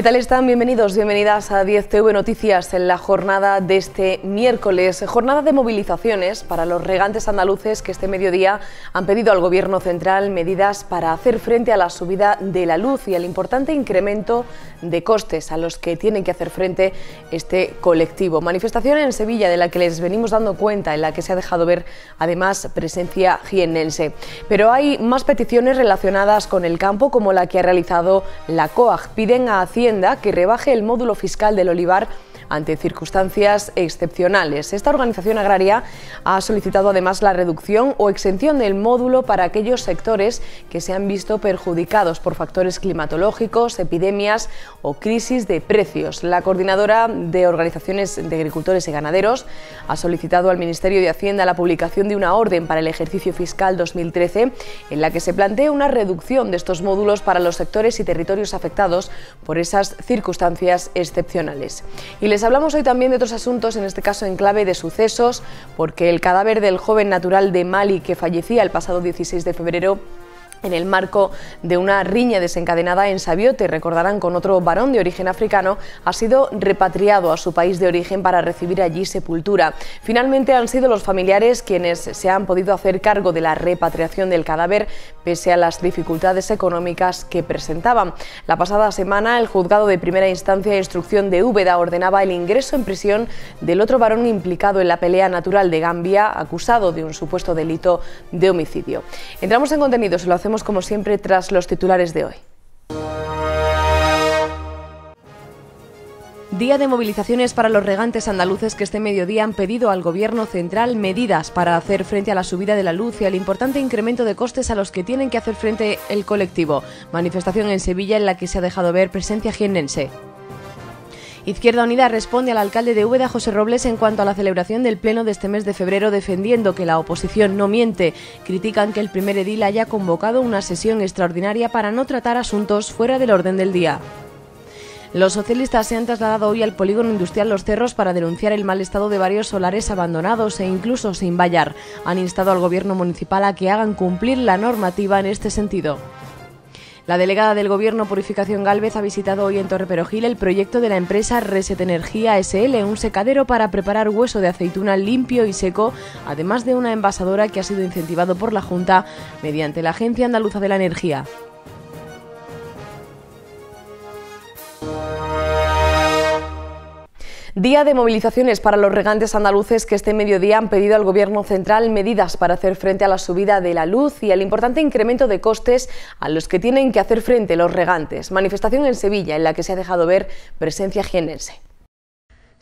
¿Qué tal están? Bienvenidos, bienvenidas a 10TV Noticias en la jornada de este miércoles, jornada de movilizaciones para los regantes andaluces que este mediodía han pedido al Gobierno central medidas para hacer frente a la subida de la luz y al importante incremento de costes a los que tienen que hacer frente este colectivo. Manifestación en Sevilla de la que les venimos dando cuenta, en la que se ha dejado ver además presencia jienense. Pero hay más peticiones relacionadas con el campo como la que ha realizado la COAG. Piden a 100 que rebaje el módulo fiscal del olivar ante circunstancias excepcionales. Esta organización agraria ha solicitado además la reducción o exención del módulo para aquellos sectores que se han visto perjudicados por factores climatológicos, epidemias o crisis de precios. La coordinadora de organizaciones de agricultores y ganaderos ha solicitado al Ministerio de Hacienda la publicación de una orden para el ejercicio fiscal 2013 en la que se plantea una reducción de estos módulos para los sectores y territorios afectados por esas circunstancias excepcionales. Pues hablamos hoy también de otros asuntos, en este caso en clave de sucesos, porque el cadáver del joven natural de Mali que fallecía el pasado 16 de febrero en el marco de una riña desencadenada en Sabiote, recordarán con otro varón de origen africano, ha sido repatriado a su país de origen para recibir allí sepultura. Finalmente han sido los familiares quienes se han podido hacer cargo de la repatriación del cadáver, pese a las dificultades económicas que presentaban. La pasada semana, el juzgado de primera instancia e instrucción de Úbeda ordenaba el ingreso en prisión del otro varón implicado en la pelea natural de Gambia, acusado de un supuesto delito de homicidio. Entramos en se lo hacemos como siempre tras los titulares de hoy. Día de movilizaciones para los regantes andaluces que este mediodía han pedido al Gobierno central medidas para hacer frente a la subida de la luz y al importante incremento de costes a los que tienen que hacer frente el colectivo. Manifestación en Sevilla en la que se ha dejado ver presencia jiennense. Izquierda Unida responde al alcalde de Úbeda, José Robles, en cuanto a la celebración del pleno de este mes de febrero, defendiendo que la oposición no miente. Critican que el primer edil haya convocado una sesión extraordinaria para no tratar asuntos fuera del orden del día. Los socialistas se han trasladado hoy al polígono industrial Los Cerros para denunciar el mal estado de varios solares abandonados e incluso sin vallar. Han instado al gobierno municipal a que hagan cumplir la normativa en este sentido. La delegada del Gobierno Purificación Galvez ha visitado hoy en Torreperogil el proyecto de la empresa Reset Energía SL, un secadero para preparar hueso de aceituna limpio y seco, además de una envasadora que ha sido incentivado por la Junta mediante la Agencia Andaluza de la Energía. Día de movilizaciones para los regantes andaluces que este mediodía han pedido al Gobierno central medidas para hacer frente a la subida de la luz y al importante incremento de costes a los que tienen que hacer frente los regantes. Manifestación en Sevilla en la que se ha dejado ver presencia jienense.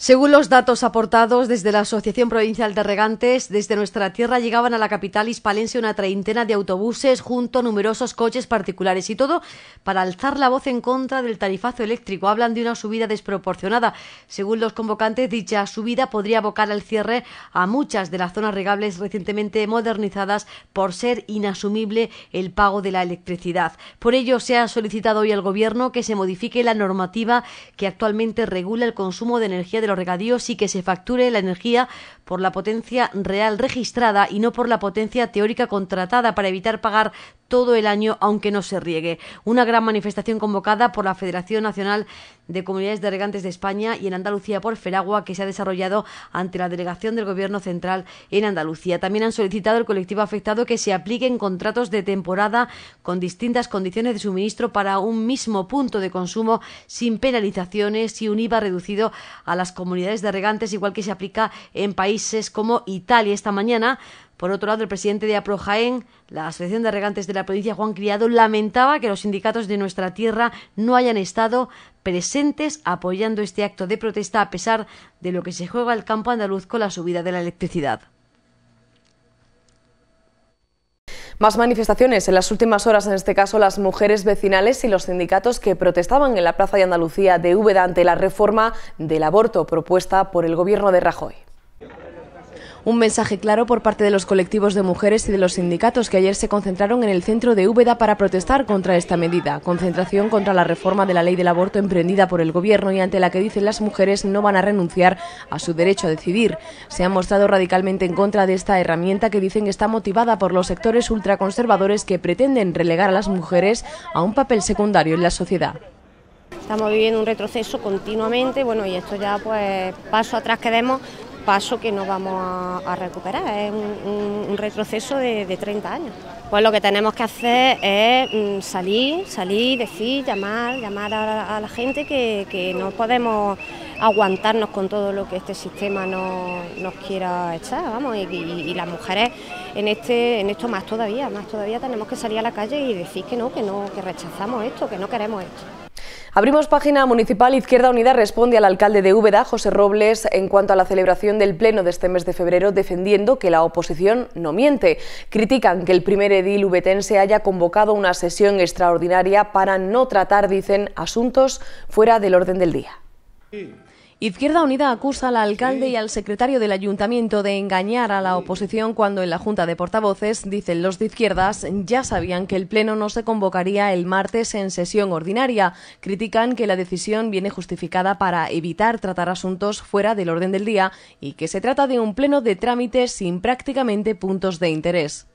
Según los datos aportados desde la Asociación Provincial de Regantes, desde nuestra tierra llegaban a la capital hispalense una treintena de autobuses junto a numerosos coches particulares y todo para alzar la voz en contra del tarifazo eléctrico. Hablan de una subida desproporcionada. Según los convocantes, dicha subida podría abocar al cierre a muchas de las zonas regables recientemente modernizadas por ser inasumible el pago de la electricidad. Por ello, se ha solicitado hoy al Gobierno que se modifique la normativa que actualmente regula el consumo de energía de los regadíos y que se facture la energía por la potencia real registrada y no por la potencia teórica contratada para evitar pagar todo el año, aunque no se riegue. Una gran manifestación convocada por la Federación Nacional de Comunidades de Regantes de España y en Andalucía por Feragua, que se ha desarrollado ante la delegación del Gobierno Central en Andalucía. También han solicitado el colectivo afectado que se apliquen contratos de temporada con distintas condiciones de suministro para un mismo punto de consumo sin penalizaciones y un IVA reducido a las comunidades de regantes, igual que se aplica en países como Italia. Esta mañana por otro lado, el presidente de Aprojaén, la Asociación de Regantes de la provincia, Juan Criado, lamentaba que los sindicatos de nuestra tierra no hayan estado presentes apoyando este acto de protesta a pesar de lo que se juega el campo andaluz con la subida de la electricidad. Más manifestaciones en las últimas horas, en este caso las mujeres vecinales y los sindicatos que protestaban en la Plaza de Andalucía de Úbeda ante la reforma del aborto propuesta por el gobierno de Rajoy. Un mensaje claro por parte de los colectivos de mujeres y de los sindicatos que ayer se concentraron en el centro de Úbeda para protestar contra esta medida. Concentración contra la reforma de la ley del aborto emprendida por el Gobierno y ante la que dicen las mujeres no van a renunciar a su derecho a decidir. Se han mostrado radicalmente en contra de esta herramienta que dicen está motivada por los sectores ultraconservadores que pretenden relegar a las mujeres a un papel secundario en la sociedad. Estamos viviendo un retroceso continuamente, bueno, y esto ya pues paso atrás que demos paso que no vamos a, recuperar, es un, retroceso de, 30 años. Pues lo que tenemos que hacer es mm, salir, salir, decir, llamar, llamar a, la gente que, que, no podemos aguantarnos con todo lo que este sistema nos quiera echar, vamos, y, las mujeres en este, en esto más todavía, más todavía tenemos que salir a la calle y decir que no, que no, que rechazamos esto, que no queremos esto. Abrimos página municipal. Izquierda Unida responde al alcalde de Úbeda, José Robles, en cuanto a la celebración del pleno de este mes de febrero, defendiendo que la oposición no miente. Critican que el primer edil ubetense haya convocado una sesión extraordinaria para no tratar, dicen, asuntos fuera del orden del día. Izquierda Unida acusa al alcalde y al secretario del ayuntamiento de engañar a la oposición cuando en la Junta de Portavoces, dicen los de izquierdas, ya sabían que el Pleno no se convocaría el martes en sesión ordinaria. Critican que la decisión viene justificada para evitar tratar asuntos fuera del orden del día y que se trata de un Pleno de trámites sin prácticamente puntos de interés.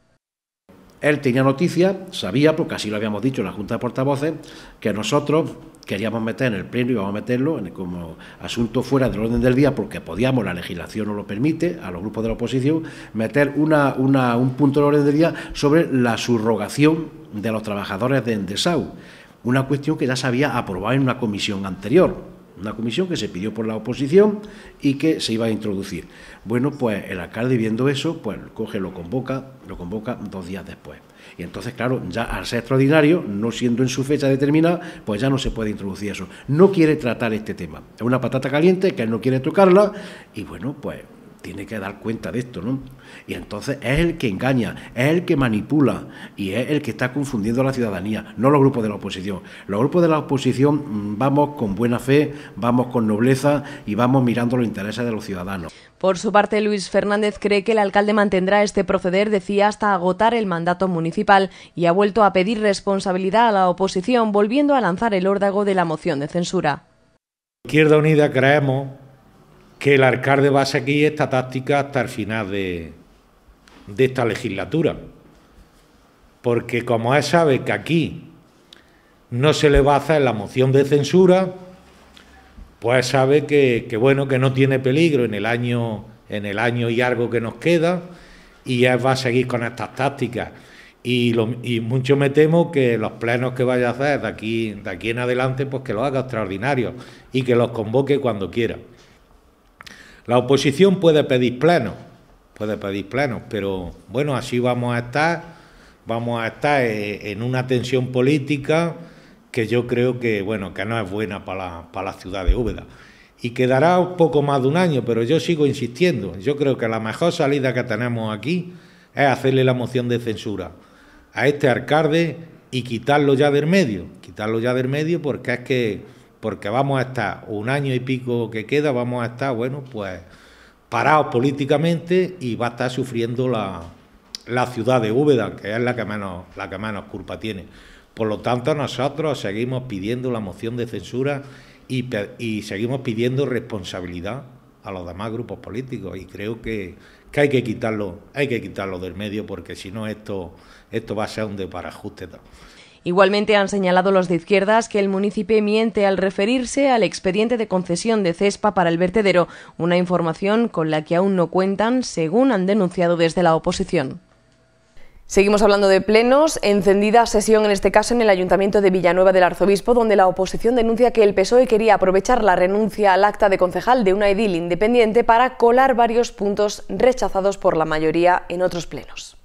Él tenía noticia, sabía, porque así lo habíamos dicho en la Junta de Portavoces, que nosotros queríamos meter en el Pleno y vamos a meterlo como asunto fuera del orden del día, porque podíamos, la legislación no lo permite, a los grupos de la oposición, meter un punto del orden del día sobre la subrogación de los trabajadores de Endesau, una cuestión que ya se había aprobado en una comisión anterior una comisión que se pidió por la oposición y que se iba a introducir. Bueno, pues el alcalde viendo eso, pues coge, lo convoca, lo convoca dos días después. Y entonces, claro, ya al ser extraordinario, no siendo en su fecha determinada, pues ya no se puede introducir eso. No quiere tratar este tema. Es una patata caliente que él no quiere tocarla y bueno, pues tiene que dar cuenta de esto, ¿no? Y entonces es el que engaña, es el que manipula y es el que está confundiendo a la ciudadanía, no los grupos de la oposición. Los grupos de la oposición mm, vamos con buena fe, vamos con nobleza y vamos mirando los intereses de los ciudadanos. Por su parte, Luis Fernández cree que el alcalde mantendrá este proceder, decía, hasta agotar el mandato municipal y ha vuelto a pedir responsabilidad a la oposición, volviendo a lanzar el órdago de la moción de censura. Izquierda Unida creemos que el alcalde va a seguir esta táctica hasta el final de, esta legislatura. Porque como él sabe que aquí no se le va a hacer la moción de censura, pues sabe que, bueno, que no tiene peligro en el año, en el año y algo que nos queda, y él va a seguir con estas tácticas. Y, mucho me temo que los plenos que vaya a hacer de aquí, de aquí en adelante, pues que los haga extraordinario... y que los convoque cuando quiera. La oposición puede pedir pleno, puede pedir pleno, pero bueno, así vamos a estar, vamos a estar eh, en una tensión política que yo creo que bueno, que no es buena para la, para la ciudad de Úbeda. Y quedará un poco más de un año, pero yo sigo insistiendo. Yo creo que la mejor salida que tenemos aquí es hacerle la moción de censura a este alcalde y quitarlo ya del medio, quitarlo ya del medio porque es que porque vamos a estar un año y pico que queda, vamos a estar, bueno, pues parados políticamente y va a estar sufriendo la, ciudad de Úbeda, que es la que, menos, la que menos culpa tiene. Por lo tanto, nosotros seguimos pidiendo la moción de censura y, seguimos pidiendo responsabilidad a los demás grupos políticos y creo que, hay que quitarlo, hay que quitarlo del medio porque si no esto, esto va a ser un deparajuste. Igualmente han señalado los de izquierdas que el municipio miente al referirse al expediente de concesión de CESPA para el vertedero, una información con la que aún no cuentan, según han denunciado desde la oposición. Seguimos hablando de plenos, encendida sesión en este caso en el Ayuntamiento de Villanueva del Arzobispo, donde la oposición denuncia que el PSOE quería aprovechar la renuncia al acta de concejal de una edil independiente para colar varios puntos rechazados por la mayoría en otros plenos.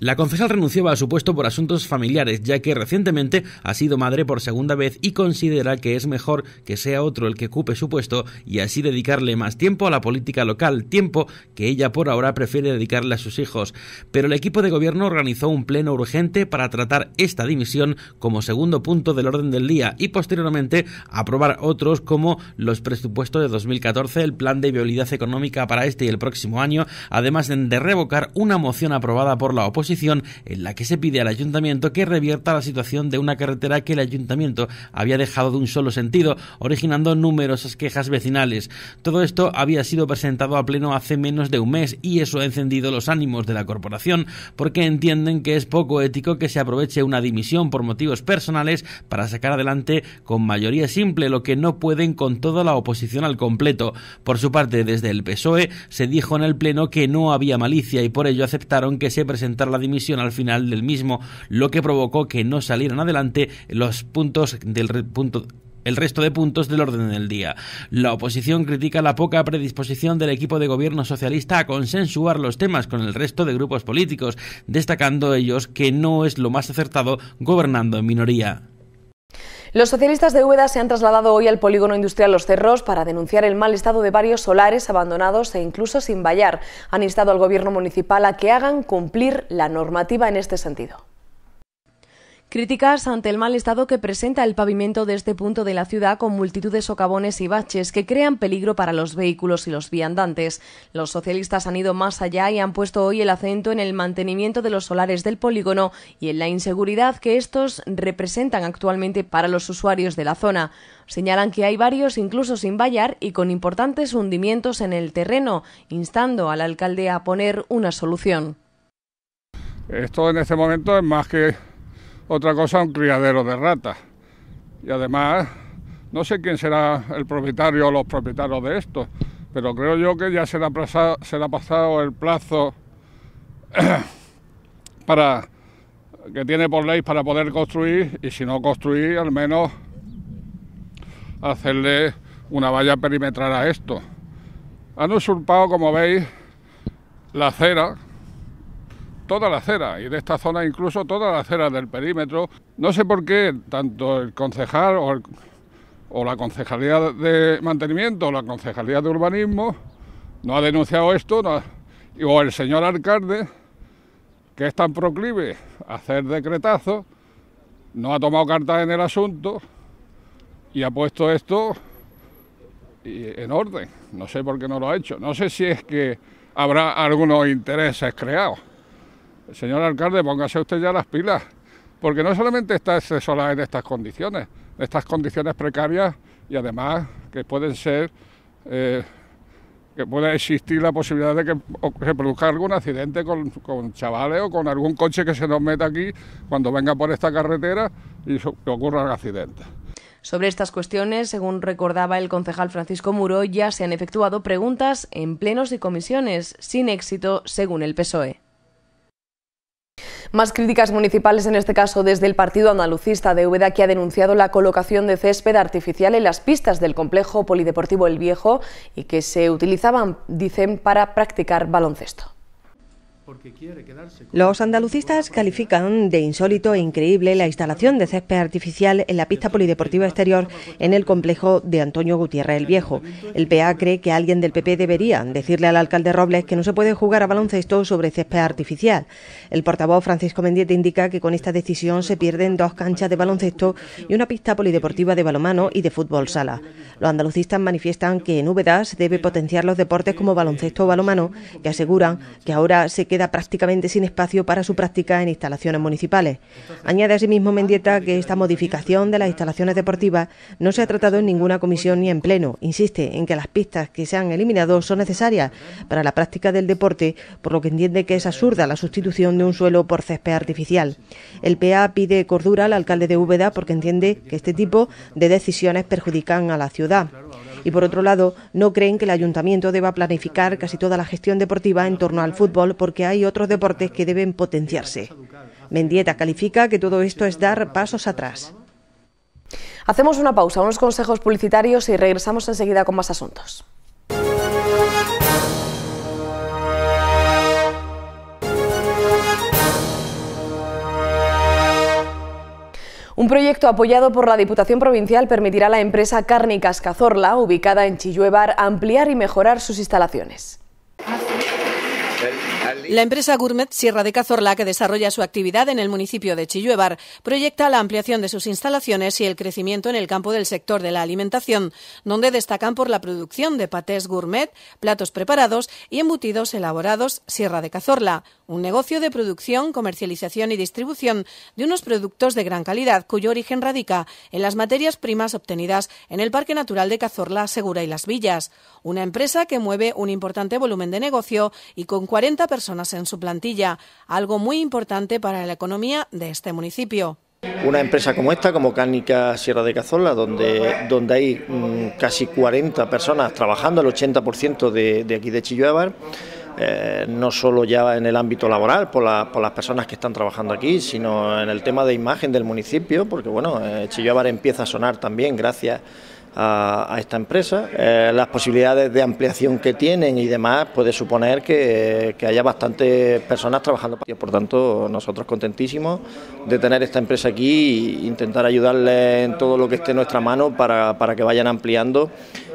La concejal renunciaba a su puesto por asuntos familiares, ya que recientemente ha sido madre por segunda vez y considera que es mejor que sea otro el que ocupe su puesto y así dedicarle más tiempo a la política local, tiempo que ella por ahora prefiere dedicarle a sus hijos. Pero el equipo de gobierno organizó un pleno urgente para tratar esta dimisión como segundo punto del orden del día y posteriormente aprobar otros como los presupuestos de 2014, el plan de viabilidad económica para este y el próximo año, además de revocar una moción aprobada por la oposición en la que se pide al ayuntamiento que revierta la situación de una carretera que el ayuntamiento había dejado de un solo sentido, originando numerosas quejas vecinales. Todo esto había sido presentado a pleno hace menos de un mes y eso ha encendido los ánimos de la corporación porque entienden que es poco ético que se aproveche una dimisión por motivos personales para sacar adelante con mayoría simple lo que no pueden con toda la oposición al completo. Por su parte, desde el PSOE se dijo en el Pleno que no había malicia y por ello aceptaron que se presentara la dimisión al final del mismo, lo que provocó que no salieran adelante los puntos del el resto de puntos del orden del día. La oposición critica la poca predisposición del equipo de gobierno socialista a consensuar los temas con el resto de grupos políticos, destacando ellos que no es lo más acertado gobernando en minoría. Los socialistas de Úbeda se han trasladado hoy al polígono industrial Los Cerros para denunciar el mal estado de varios solares abandonados e incluso sin vallar. Han instado al gobierno municipal a que hagan cumplir la normativa en este sentido. Críticas ante el mal estado que presenta el pavimento de este punto de la ciudad con multitud de socavones y baches que crean peligro para los vehículos y los viandantes. Los socialistas han ido más allá y han puesto hoy el acento en el mantenimiento de los solares del polígono y en la inseguridad que estos representan actualmente para los usuarios de la zona. Señalan que hay varios incluso sin vallar y con importantes hundimientos en el terreno, instando al alcalde a poner una solución. Esto en este momento es más que otra cosa un criadero de ratas. Y además, no sé quién será el propietario o los propietarios de esto, pero creo yo que ya será, pasado, ha pasado el plazo para que tiene por ley para poder construir y si no construir, al menos hacerle una valla perimetral a esto. Han usurpado, como veis, la acera toda la acera y de esta zona incluso toda la acera del perímetro. No sé por qué tanto el concejal o, la concejalía de mantenimiento o la concejalía de urbanismo no ha denunciado esto, o el señor alcalde, que es tan proclive a hacer decretazos, no ha tomado cartas en el asunto y ha puesto esto en orden. No sé por qué no lo ha hecho. No sé si es que habrá algunos intereses creados. Señor alcalde, póngase usted ya las pilas, porque no solamente está ese en estas condiciones, estas condiciones precarias y además que pueden ser, eh, que puede existir la posibilidad de que se produzca algún accidente con, con, chavales o con algún coche que se nos meta aquí cuando venga por esta carretera y ocurra un accidente. Sobre estas cuestiones, según recordaba el concejal Francisco Muro, ya se han efectuado preguntas en plenos y comisiones, sin éxito, según el PSOE. Más críticas municipales en este caso desde el partido andalucista de Úbeda que ha denunciado la colocación de césped artificial en las pistas del complejo polideportivo El Viejo y que se utilizaban, dicen, para practicar baloncesto. Los andalucistas califican de insólito e increíble la instalación de césped artificial en la pista polideportiva exterior en el complejo de Antonio Gutiérrez el Viejo. El PA cree que alguien del PP debería decirle al alcalde Robles que no se puede jugar a baloncesto sobre césped artificial. El portavoz Francisco Mendieta indica que con esta decisión se pierden dos canchas de baloncesto y una pista polideportiva de balomano y de fútbol sala. Los andalucistas manifiestan que en Úbeda se debe potenciar los deportes como baloncesto o balomano, que aseguran que ahora se queda queda prácticamente sin espacio para su práctica en instalaciones municipales. Añade asimismo Mendieta que esta modificación de las instalaciones deportivas no se ha tratado en ninguna comisión ni en pleno. Insiste en que las pistas que se han eliminado son necesarias para la práctica del deporte, por lo que entiende que es absurda la sustitución de un suelo por césped artificial. El PA pide cordura al alcalde de Úbeda porque entiende que este tipo de decisiones perjudican a la ciudad y por otro lado no creen que el ayuntamiento deba planificar casi toda la gestión deportiva en torno al fútbol porque hay otros deportes que deben potenciarse. Mendieta califica que todo esto es dar pasos atrás. Hacemos una pausa, unos consejos publicitarios y regresamos enseguida con más asuntos. Un proyecto apoyado por la Diputación Provincial permitirá a la empresa Cárnicas Cazorla, ubicada en Chilluevar, ampliar y mejorar sus instalaciones. La empresa Gourmet Sierra de Cazorla, que desarrolla su actividad en el municipio de Chilluevar, proyecta la ampliación de sus instalaciones y el crecimiento en el campo del sector de la alimentación, donde destacan por la producción de patés gourmet, platos preparados y embutidos elaborados Sierra de Cazorla, un negocio de producción, comercialización y distribución de unos productos de gran calidad cuyo origen radica en las materias primas obtenidas en el Parque Natural de Cazorla, Segura y Las Villas, una empresa que mueve un importante volumen de negocio y con 40 personas en su plantilla, algo muy importante para la economía de este municipio. Una empresa como esta, como Cánica Sierra de Cazola, donde, donde hay mm, casi 40 personas trabajando, el 80% de, aquí de Chilloabar, eh, no solo ya en el ámbito laboral por, las personas que están trabajando aquí, sino en el tema de imagen del municipio, porque bueno, eh, empieza a sonar también gracias a, esta empresa. Eh, las posibilidades de ampliación que tienen y demás puede suponer que, que haya bastantes personas trabajando. Por tanto, nosotros contentísimos de tener esta empresa aquí e intentar ayudarle en todo lo que esté en nuestra mano para, para que vayan ampliando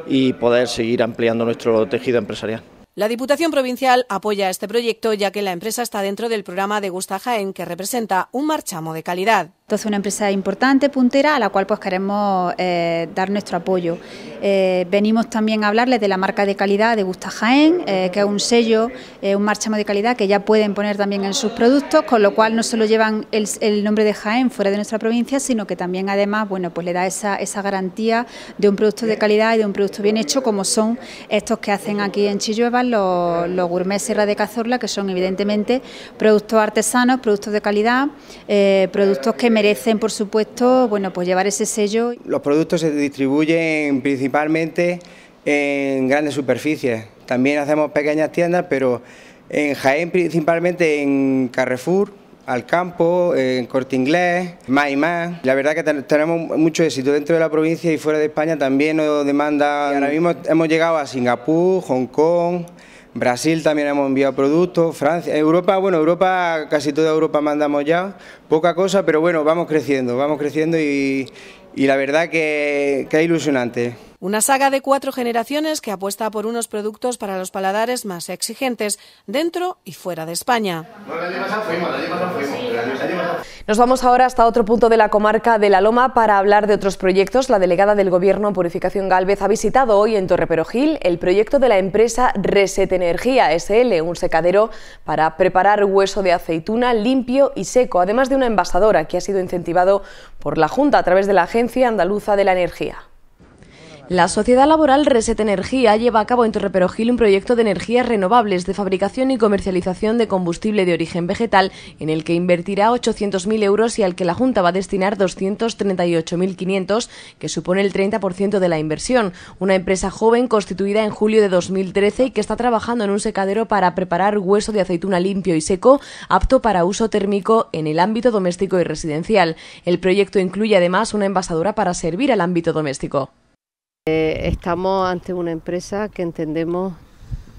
y poder seguir ampliando nuestro tejido empresarial. La Diputación Provincial apoya este proyecto ya que la empresa está dentro del programa de Gustajaen que representa un marchamo de calidad. Entonces una empresa importante, puntera, a la cual pues queremos eh, dar nuestro apoyo. Eh, venimos también a hablarles de la marca de calidad de Gusta Jaén, eh, que es un sello, un marchamo de calidad que ya pueden poner también en sus productos, con lo cual no solo llevan el, nombre de Jaén fuera de nuestra provincia, sino que también además, bueno, pues le da esa, garantía de un producto de calidad y de un producto bien hecho, como son estos que hacen aquí en Chillueva los, los gourmet Sierra de Cazorla, que son evidentemente productos artesanos, productos de calidad, productos que merecen, por supuesto, bueno, pues llevar ese sello. Los productos se distribuyen principalmente en grandes superficies. También hacemos pequeñas tiendas, pero en Jaén principalmente en Carrefour, al campo, en Corte Inglés, más y más. La verdad que tenemos mucho éxito dentro de la provincia y fuera de España también nos demanda. Ahora mismo hemos llegado a Singapur, Hong Kong, Brasil también hemos enviado productos, Francia, Europa, bueno, Europa, casi toda Europa mandamos ya, poca cosa, pero bueno, vamos creciendo, vamos creciendo y, la verdad que, que es ilusionante. Una saga de cuatro generaciones que apuesta por unos productos para los paladares más exigentes dentro y fuera de España. Nos vamos ahora hasta otro punto de la comarca de La Loma para hablar de otros proyectos. La delegada del Gobierno Purificación Galvez ha visitado hoy en Perojil el proyecto de la empresa Reset Energía SL, un secadero para preparar hueso de aceituna limpio y seco, además de una envasadora que ha sido incentivado por la Junta a través de la Agencia Andaluza de la Energía. La sociedad laboral Reset Energía lleva a cabo en Torreperogil un proyecto de energías renovables de fabricación y comercialización de combustible de origen vegetal en el que invertirá 800.000 euros y al que la Junta va a destinar 238.500, que supone el 30% de la inversión. Una empresa joven constituida en julio de 2013 y que está trabajando en un secadero para preparar hueso de aceituna limpio y seco apto para uso térmico en el ámbito doméstico y residencial. El proyecto incluye además una envasadora para servir al ámbito doméstico. Eh, estamos ante una empresa que entendemos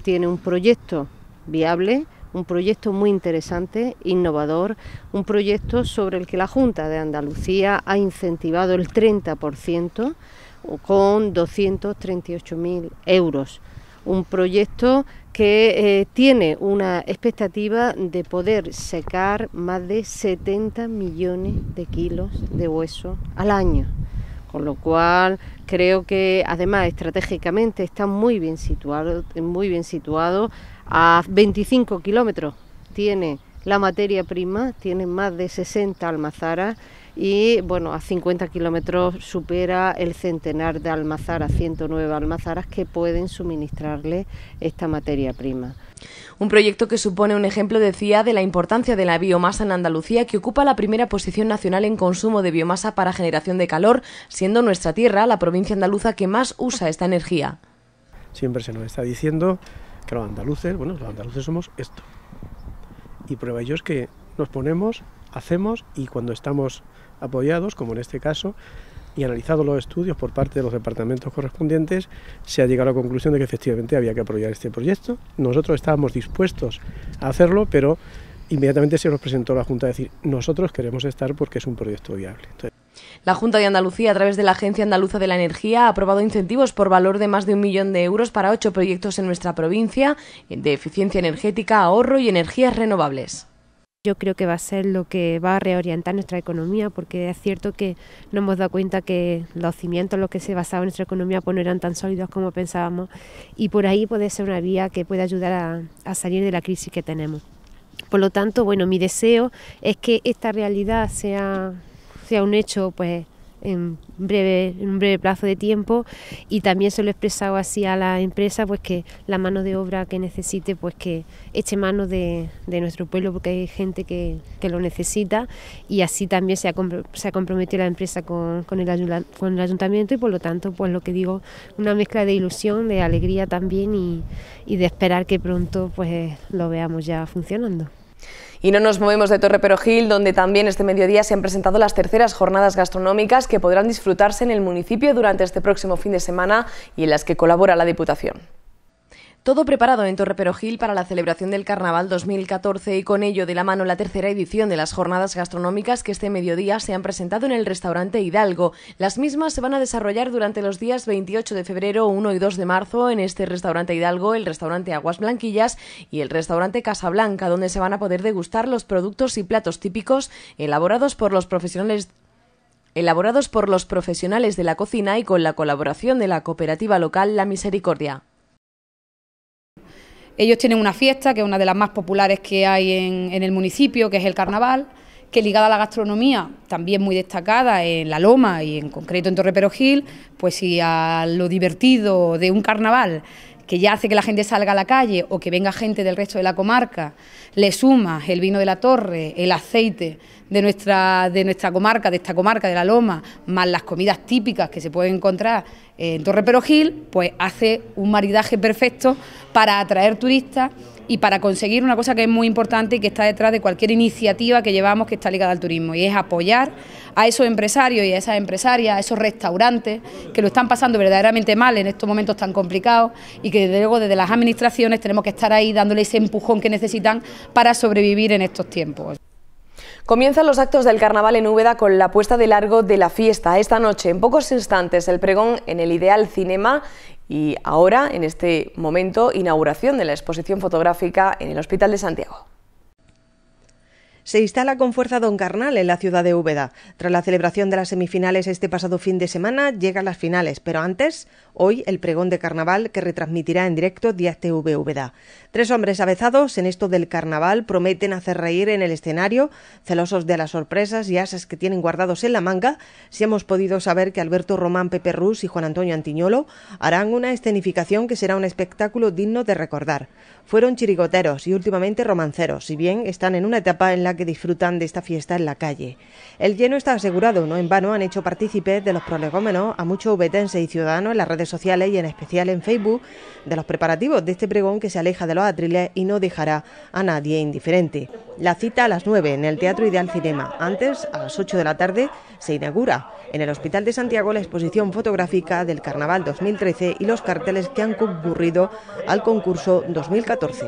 tiene un proyecto viable, un proyecto muy interesante, innovador, un proyecto sobre el que la Junta de Andalucía ha incentivado el 30% con 238.000 euros. Un proyecto que eh, tiene una expectativa de poder secar más de 70 millones de kilos de hueso al año. Con lo cual creo que además estratégicamente está muy bien situado, muy bien situado. A 25 kilómetros tiene la materia prima, tiene más de 60 almazaras y bueno, a 50 kilómetros supera el centenar de almazaras, 109 almazaras que pueden suministrarle esta materia prima. Un proyecto que supone un ejemplo, decía, de la importancia de la biomasa en Andalucía, que ocupa la primera posición nacional en consumo de biomasa para generación de calor, siendo nuestra tierra la provincia andaluza que más usa esta energía. Siempre se nos está diciendo que los andaluces, bueno, los andaluces somos esto. Y prueba ellos que nos ponemos, hacemos y cuando estamos apoyados, como en este caso, y analizados los estudios por parte de los departamentos correspondientes, se ha llegado a la conclusión de que efectivamente había que apoyar este proyecto. Nosotros estábamos dispuestos a hacerlo, pero inmediatamente se nos presentó la Junta a decir, nosotros queremos estar porque es un proyecto viable. la Junta de Andalucía, a través de la Agencia Andaluza de la Energía, ha aprobado incentivos por valor de más de un millón de euros para ocho proyectos en nuestra provincia de eficiencia energética, ahorro y energías renovables. Yo creo que va a ser lo que va a reorientar nuestra economía, porque es cierto que no hemos dado cuenta que los cimientos en los que se basaba nuestra economía pues no eran tan sólidos como pensábamos y por ahí puede ser una vía que puede ayudar a, a salir de la crisis que tenemos. Por lo tanto, bueno, mi deseo es que esta realidad sea, sea un hecho pues en breve, en un breve plazo de tiempo y también se lo he expresado así a la empresa pues que la mano de obra que necesite pues que eche mano de, nuestro pueblo porque hay gente que, lo necesita y así también se ha, se ha comprometido la empresa con, el con el ayuntamiento y por lo tanto pues lo que digo una mezcla de ilusión, de alegría también y, y de esperar que pronto pues lo veamos ya funcionando. Y no nos movemos de Torre Perojil, donde también este mediodía se han presentado las terceras jornadas gastronómicas que podrán disfrutarse en el municipio durante este próximo fin de semana y en las que colabora la Diputación. Todo preparado en Gil para la celebración del Carnaval 2014 y con ello de la mano la tercera edición de las jornadas gastronómicas que este mediodía se han presentado en el restaurante Hidalgo. Las mismas se van a desarrollar durante los días 28 de febrero, 1 y 2 de marzo en este restaurante Hidalgo, el restaurante Aguas Blanquillas y el restaurante Casablanca, donde se van a poder degustar los productos y platos típicos elaborados por los profesionales elaborados por los profesionales de la cocina y con la colaboración de la cooperativa local La Misericordia. Ellos tienen una fiesta, que es una de las más populares que hay en, el municipio, que es el carnaval, que ligada a la gastronomía, también muy destacada en La Loma y en concreto en Torre Perogil, pues si a lo divertido de un carnaval que ya hace que la gente salga a la calle o que venga gente del resto de la comarca, le sumas el vino de la torre, el aceite de nuestra, de nuestra comarca, de esta comarca de la Loma, más las comidas típicas que se pueden encontrar en Torre Perojil, pues hace un maridaje perfecto para atraer turistas y para conseguir una cosa que es muy importante y que está detrás de cualquier iniciativa que llevamos que está ligada al turismo, y es apoyar a esos empresarios y a esas empresarias, a esos restaurantes que lo están pasando verdaderamente mal en estos momentos tan complicados y que desde luego desde las administraciones tenemos que estar ahí dándole ese empujón que necesitan para sobrevivir en estos tiempos. Comienzan los actos del carnaval en Úbeda con la puesta de largo de la fiesta. Esta noche, en pocos instantes, el pregón en el Ideal Cinema y ahora, en este momento, inauguración de la exposición fotográfica en el Hospital de Santiago se instala con fuerza Don Carnal en la ciudad de Úbeda. Tras la celebración de las semifinales este pasado fin de semana, llegan las finales, pero antes, hoy el pregón de carnaval que retransmitirá en directo Díaz TV Úbeda. Tres hombres avezados en esto del carnaval prometen hacer reír en el escenario, celosos de las sorpresas y asas que tienen guardados en la manga, si hemos podido saber que Alberto Román Pepe Rus y Juan Antonio Antiñolo harán una escenificación que será un espectáculo digno de recordar. Fueron chirigoteros y últimamente romanceros, si bien están en una etapa en la que disfrutan de esta fiesta en la calle. El lleno está asegurado, no en vano han hecho partícipes de los prolegómenos a muchos ubetenses y ciudadanos en las redes sociales y en especial en Facebook de los preparativos de este pregón que se aleja de los a y no dejará a nadie indiferente. La cita a las 9 en el Teatro Ideal Cinema. Antes, a las 8 de la tarde, se inaugura en el Hospital de Santiago la exposición fotográfica del Carnaval 2013 y los carteles que han concurrido al concurso 2014.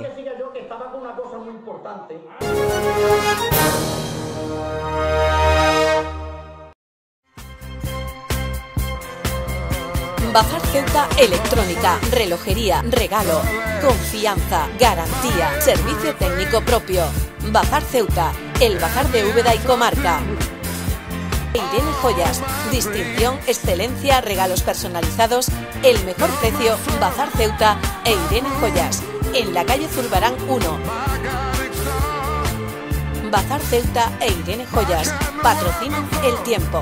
Bazar Ceuta electrónica, relojería, regalo, confianza, garantía, servicio técnico propio. Bazar Ceuta, el bazar de Úbeda y comarca. Irene Joyas, distinción, excelencia, regalos personalizados, el mejor precio, Bazar Ceuta e Irene Joyas, en la calle Zurbarán 1. Bazar Ceuta e Irene Joyas patrocinan el tiempo.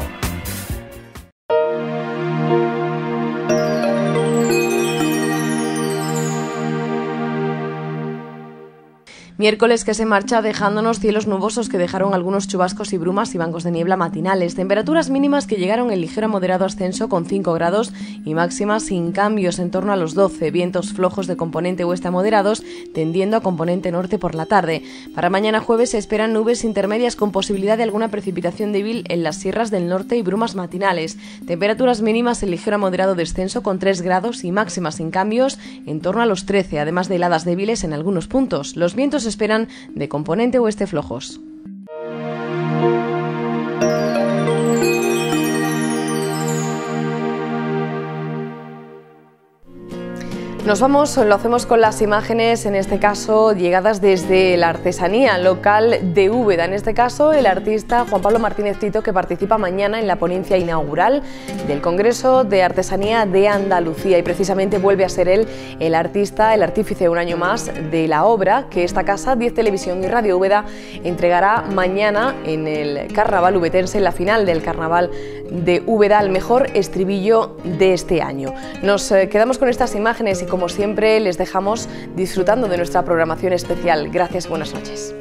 Miércoles que se marcha dejándonos cielos nubosos que dejaron algunos chubascos y brumas y bancos de niebla matinales. Temperaturas mínimas que llegaron en ligero a moderado ascenso con 5 grados y máximas sin cambios en torno a los 12. Vientos flojos de componente oeste moderados tendiendo a componente norte por la tarde. Para mañana jueves se esperan nubes intermedias con posibilidad de alguna precipitación débil en las sierras del norte y brumas matinales. Temperaturas mínimas en ligero a moderado descenso con 3 grados y máximas sin cambios en torno a los 13, además de heladas débiles en algunos puntos. Los vientos esperan de componente o este flojos. Nos vamos, lo hacemos con las imágenes, en este caso llegadas desde la artesanía local de Úbeda. En este caso, el artista Juan Pablo Martínez Tito, que participa mañana en la ponencia inaugural del Congreso de Artesanía de Andalucía. Y precisamente vuelve a ser él el artista, el artífice un año más de la obra que esta casa, 10 Televisión y Radio Úbeda, entregará mañana en el Carnaval Ubetense, en la final del Carnaval de Úbeda, el mejor estribillo de este año. Nos eh, quedamos con estas imágenes y como como siempre les dejamos disfrutando de nuestra programación especial. Gracias, buenas noches.